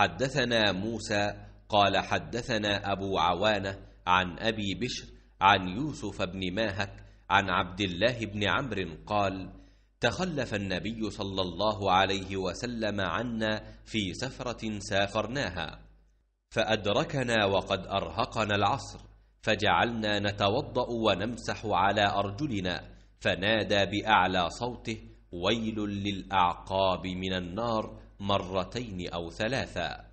حدثنا موسى قال حدثنا أبو عوانة عن أبي بشر عن يوسف بن ماهك عن عبد الله بن عمرو قال تخلف النبي صلى الله عليه وسلم عنا في سفرة سافرناها فأدركنا وقد أرهقنا العصر فجعلنا نتوضأ ونمسح على أرجلنا فنادى بأعلى صوته ويل للأعقاب من النار مرتين أو ثلاثا